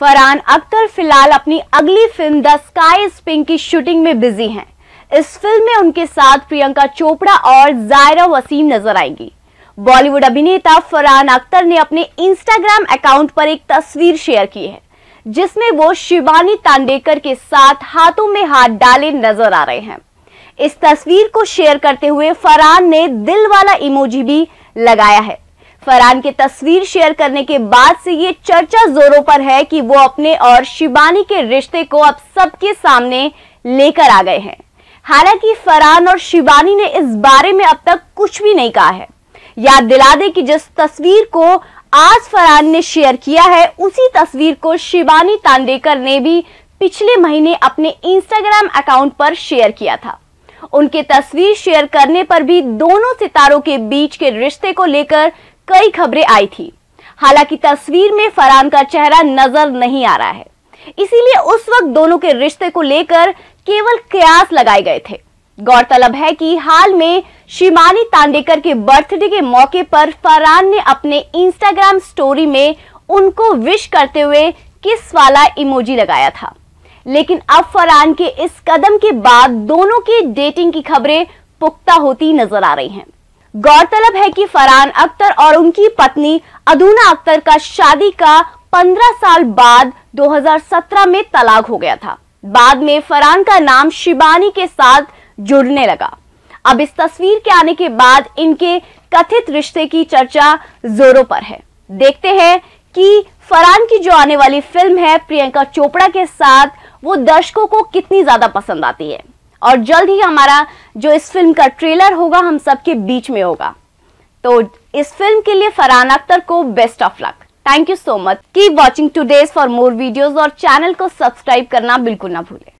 फरहान अख्तर फिलहाल अपनी अगली फिल्म द स्काई पिंक की शूटिंग में बिजी हैं इस फिल्म में उनके साथ प्रियंका चोपड़ा और जायरा वसीम नजर आएंगी बॉलीवुड अभिनेता फरहान अख्तर ने अपने इंस्टाग्राम अकाउंट पर एक तस्वीर शेयर की है जिसमें वो शिवानी तांडेकर के साथ हाथों में हाथ डाले नजर आ रहे हैं इस तस्वीर को शेयर करते हुए फरहान ने दिल वाला इमोजी भी लगाया है फरहान की तस्वीर शेयर करने के बाद से ये चर्चा जोरों पर है कि वो अपने और शिबानी के रिश्ते को अब सबके सामने लेकर आ गए हैं हालांकि फरहान और शिबानी ने इस बारे में अब तक कुछ भी नहीं कहा है याद दिला दे कि जिस तस्वीर को आज फरहान ने शेयर किया है उसी तस्वीर को शिवानी तांडेकर ने भी पिछले महीने अपने इंस्टाग्राम अकाउंट पर शेयर किया था उनके तस्वीर शेयर करने पर भी दोनों सितारों के बीच के रिश्ते को लेकर कई खबरें आई थी हालांकि तस्वीर में फरहान का चेहरा नजर नहीं आ रहा है इसीलिए उस वक्त दोनों के रिश्ते को लेकर केवल कयास लगाए गए थे गौरतलब है कि हाल में शिमानी तांडेकर के बर्थडे के मौके पर फरहान ने अपने इंस्टाग्राम स्टोरी में उनको विश करते हुए किस वाला इमोजी लगाया था लेकिन अब फरहान के इस कदम के बाद दोनों की डेटिंग की खबरें पुख्ता होती नजर आ रही हैं गौरतलब है कि फरहान अख्तर और उनकी पत्नी अधूना अख्तर का शादी का 15 साल बाद 2017 में तलाक हो गया था बाद में फरहान का नाम शिबानी के साथ जुड़ने लगा अब इस तस्वीर के आने के बाद इनके कथित रिश्ते की चर्चा जोरों पर है देखते हैं कि फरहान की जो आने वाली फिल्म है प्रियंका चोपड़ा के साथ वो दर्शकों को कितनी ज्यादा पसंद आती है और जल्द ही हमारा जो इस फिल्म का ट्रेलर होगा हम सबके बीच में होगा तो इस फिल्म के लिए फरहान अख्तर को best of luck thank you so much keep watching today's for more videos और चैनल को सब्सक्राइब करना बिल्कुल ना भूलें